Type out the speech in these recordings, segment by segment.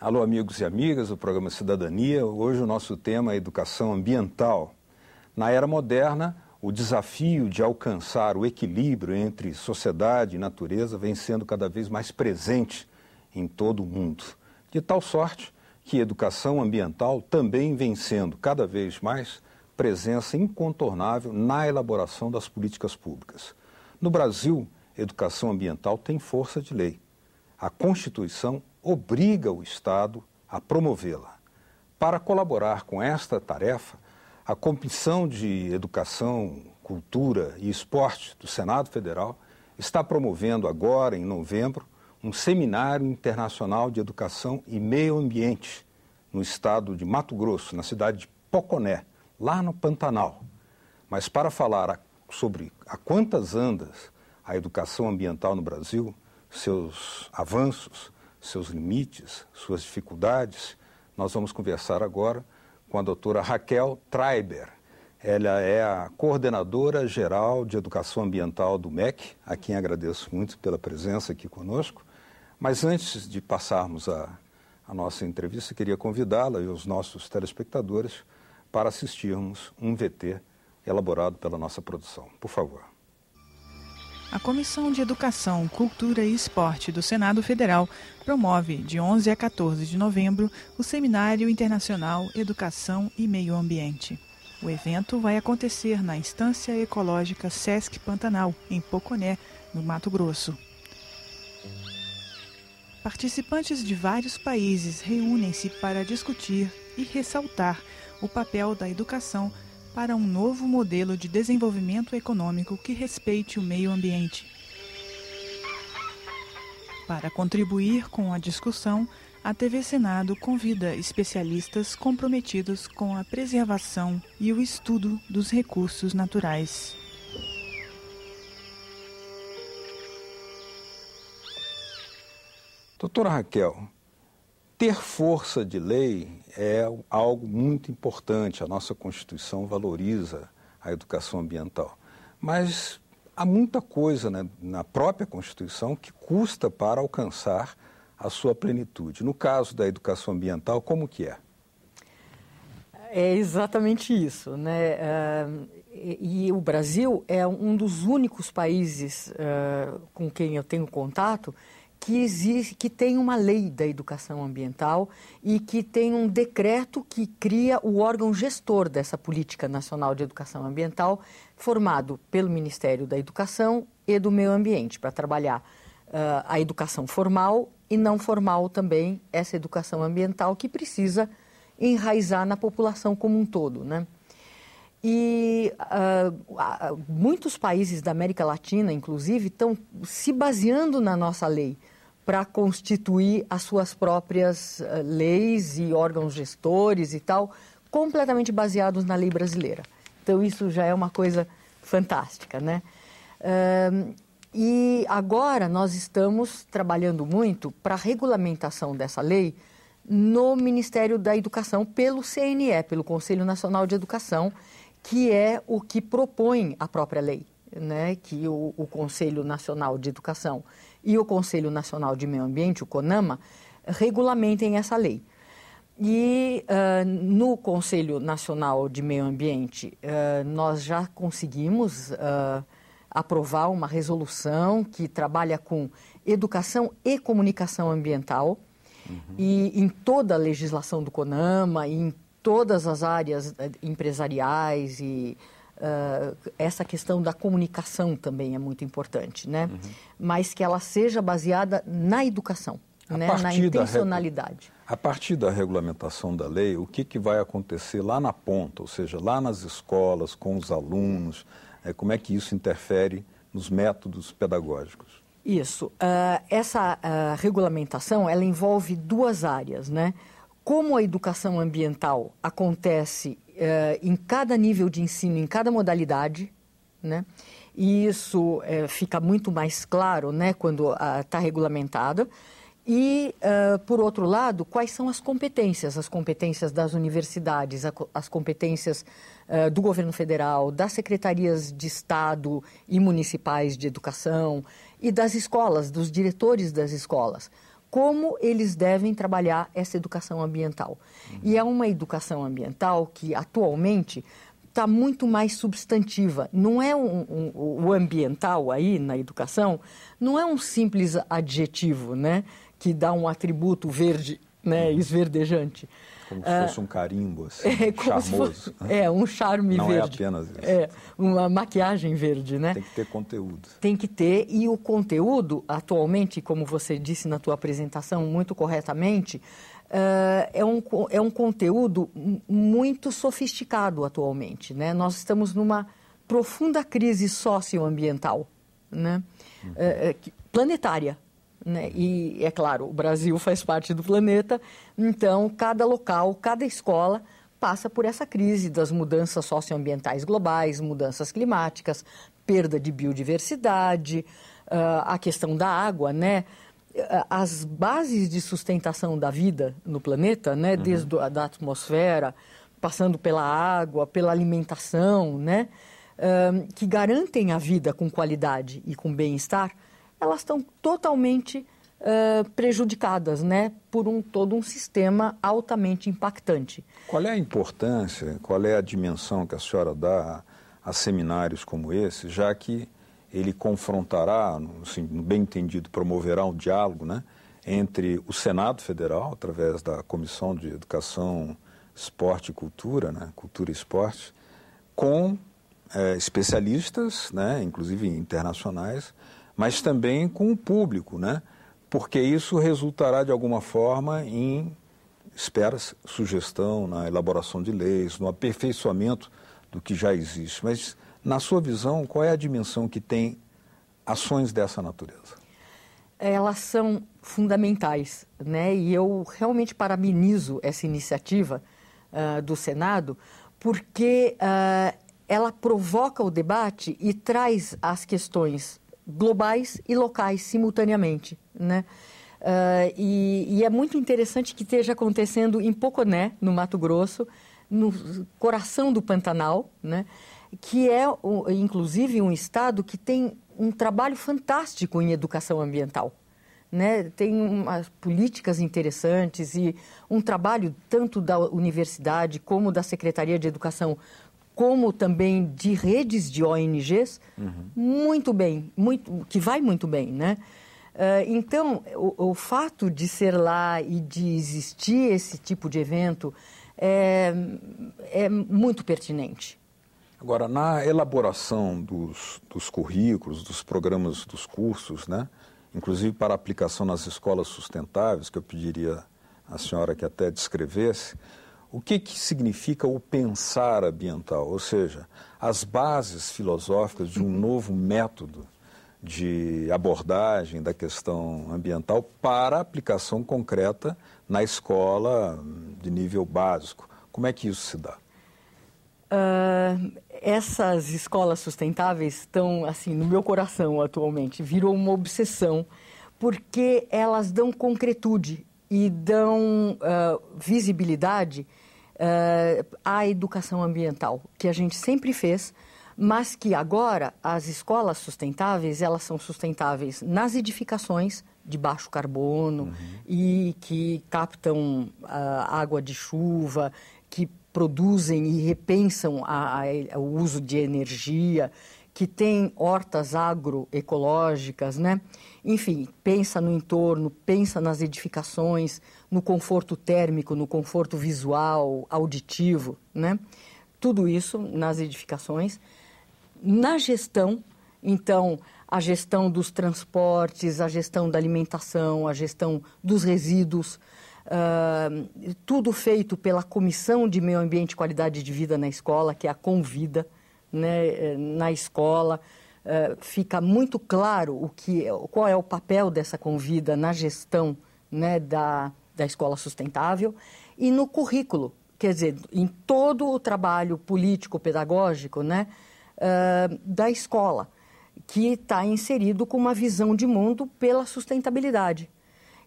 Alô, amigos e amigas do programa Cidadania. Hoje o nosso tema é educação ambiental. Na era moderna, o desafio de alcançar o equilíbrio entre sociedade e natureza vem sendo cada vez mais presente em todo o mundo. De tal sorte que educação ambiental também vem sendo cada vez mais presença incontornável na elaboração das políticas públicas. No Brasil, educação ambiental tem força de lei a Constituição obriga o Estado a promovê-la. Para colaborar com esta tarefa, a Comissão de Educação, Cultura e Esporte do Senado Federal está promovendo agora, em novembro, um seminário internacional de educação e meio ambiente no estado de Mato Grosso, na cidade de Poconé, lá no Pantanal. Mas para falar sobre a quantas andas a educação ambiental no Brasil, seus avanços, seus limites, suas dificuldades. Nós vamos conversar agora com a doutora Raquel Treiber. Ela é a coordenadora geral de educação ambiental do MEC, a quem agradeço muito pela presença aqui conosco. Mas antes de passarmos a, a nossa entrevista, queria convidá-la e os nossos telespectadores para assistirmos um VT elaborado pela nossa produção. Por favor. A Comissão de Educação, Cultura e Esporte do Senado Federal promove, de 11 a 14 de novembro, o Seminário Internacional Educação e Meio Ambiente. O evento vai acontecer na Instância Ecológica Sesc Pantanal, em Poconé, no Mato Grosso. Participantes de vários países reúnem-se para discutir e ressaltar o papel da educação para um novo modelo de desenvolvimento econômico que respeite o meio ambiente. Para contribuir com a discussão, a TV Senado convida especialistas comprometidos com a preservação e o estudo dos recursos naturais. Doutora Raquel, ter força de lei é algo muito importante. A nossa Constituição valoriza a educação ambiental. Mas há muita coisa né, na própria Constituição que custa para alcançar a sua plenitude. No caso da educação ambiental, como que é? É exatamente isso, né? Ah, e, o Brasil é um dos únicos países ah, com quem eu tenho contato que existe, que tem uma lei da educação ambiental e que tem um decreto que cria o órgão gestor dessa política nacional de educação ambiental, formado pelo Ministério da Educação e do Meio Ambiente, para trabalhar uh, a educação formal e não formal também, essa educação ambiental que precisa enraizar na população como um todo, né? E uh, muitos países da América Latina, inclusive, estão se baseando na nossa lei para constituir as suas próprias eh, leis e órgãos gestores e tal, completamente baseados na lei brasileira. Então, isso já é uma coisa fantástica, né? Um, e agora nós estamos trabalhando muito para a regulamentação dessa lei no Ministério da Educação, pelo CNE, pelo Conselho Nacional de Educação, que é o que propõe a própria lei, né? que o, o Conselho Nacional de Educação e o Conselho Nacional de Meio Ambiente, o CONAMA, regulamentem essa lei. E uh, no Conselho Nacional de Meio Ambiente, uh, nós já conseguimos uh, aprovar uma resolução que trabalha com educação e comunicação ambiental. Uhum. E em toda a legislação do CONAMA, em todas as áreas empresariais e Uh, essa questão da comunicação também é muito importante, né? Uhum. Mas que ela seja baseada na educação, né? na intencionalidade. Da, a partir da regulamentação da lei, o que, que vai acontecer lá na ponta, ou seja, lá nas escolas, com os alunos, é, como é que isso interfere nos métodos pedagógicos? Isso. Uh, essa uh, regulamentação, ela envolve duas áreas, né? Como a educação ambiental acontece é, em cada nível de ensino, em cada modalidade, né? E isso é, fica muito mais claro, né, quando está ah, regulamentado. E, uh, por outro lado, quais são as competências? As competências das universidades, as competências uh, do governo federal, das secretarias de Estado e municipais de educação e das escolas, dos diretores das escolas como eles devem trabalhar essa educação ambiental. Uhum. E é uma educação ambiental que, atualmente, está muito mais substantiva. Não é um, um, o ambiental aí na educação, não é um simples adjetivo, né? Que dá um atributo verde né, uhum. esverdejante. Como se ah, fosse um carimbo, assim, é, charmoso. Fosse, é, um charme Não é verde. Não é apenas isso. É, uma maquiagem verde, né? Tem que ter conteúdo. Tem que ter, e o conteúdo, atualmente, como você disse na tua apresentação muito corretamente, ah, é um, é um conteúdo muito sofisticado atualmente, né? Nós estamos numa profunda crise socioambiental, né? Uhum. Ah, planetária, né? E, é claro, o Brasil faz parte do planeta, então cada local, cada escola passa por essa crise das mudanças socioambientais globais, mudanças climáticas, perda de biodiversidade, ah, a questão da água, né? Ah, as bases de sustentação da vida no planeta, né? Uhum. Desde a da atmosfera, passando pela água, pela alimentação, né? Ah, que garantem a vida com qualidade e com bem-estar, elas estão totalmente uh, prejudicadas né, por um, todo um sistema altamente impactante. Qual é a importância, qual é a dimensão que a senhora dá a, a seminários como esse, já que ele confrontará, assim, bem entendido, promoverá um diálogo né, entre o Senado Federal, através da Comissão de Educação, Esporte e Cultura, né, Cultura e Esporte, com é, especialistas, né, inclusive internacionais, mas também com o público, né? porque isso resultará de alguma forma em, espera sugestão, na elaboração de leis, no aperfeiçoamento do que já existe. Mas, na sua visão, qual é a dimensão que tem ações dessa natureza? Elas são fundamentais, né? E eu realmente parabenizo essa iniciativa uh, do Senado, porque uh, ela provoca o debate e traz as questões globais e locais simultaneamente, né? Uh, e, e, é muito interessante que esteja acontecendo em Poconé, no Mato Grosso, no coração do Pantanal, né? que é, inclusive, um estado que tem um trabalho fantástico em educação ambiental. Né? Tem umas políticas interessantes e um trabalho tanto da universidade como da Secretaria de Educação como também de redes de ONGs, uhum. muito bem, muito, que vai muito bem, né? Uh, então, o, o, fato de ser lá e de existir esse tipo de evento é, é muito pertinente. Agora, na elaboração dos, dos currículos, dos programas, dos cursos, né? inclusive para aplicação nas escolas sustentáveis, que eu pediria à senhora que até descrevesse, o que, que significa o pensar ambiental? Ou seja, as bases filosóficas de um uhum. novo método de abordagem da questão ambiental para aplicação concreta na escola de nível básico. Como é que isso se dá? Uh, essas escolas sustentáveis estão assim no meu coração atualmente. Virou uma obsessão porque elas dão concretude e dão uh, visibilidade uh, eh, à educação ambiental, que a gente sempre fez, mas que agora as escolas sustentáveis, elas são sustentáveis nas edificações de baixo carbono uhum. e que captam uh, água de chuva, que produzem e repensam a, a, o uso de energia que tem hortas agroecológicas, né? Enfim, pensa no entorno, pensa nas edificações, no conforto térmico, no conforto visual, auditivo, né? Tudo isso nas edificações. Na gestão, então, a gestão dos transportes, a gestão da alimentação, a gestão dos resíduos, uh, tudo feito pela Comissão de Meio Ambiente e Qualidade de Vida na Escola, que é a Convida né, eh, na escola. Uh, fica muito claro o que, é, qual é o papel dessa convida na gestão né, da, da escola sustentável e no currículo, quer dizer, em todo o trabalho político-pedagógico né, uh, da escola, que está inserido com uma visão de mundo pela sustentabilidade,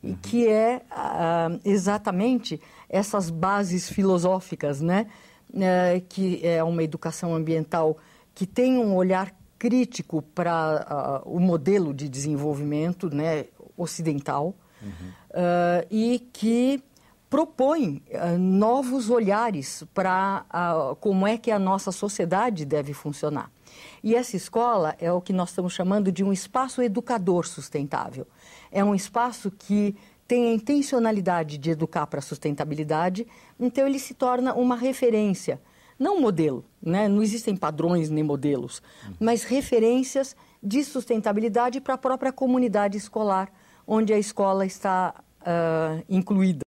uhum. e que é uh, exatamente essas bases filosóficas, né? Né, que é uma educação ambiental que tem um olhar crítico para uh, o modelo de desenvolvimento né, ocidental uhum. uh, e que propõe uh, novos olhares para como é que a nossa sociedade deve funcionar. E essa escola é o que nós estamos chamando de um espaço educador sustentável. É um espaço que tem a intencionalidade de educar para a sustentabilidade, então ele se torna uma referência. Não modelo, né? não existem padrões nem modelos, mas referências de sustentabilidade para a própria comunidade escolar, onde a escola está uh, incluída.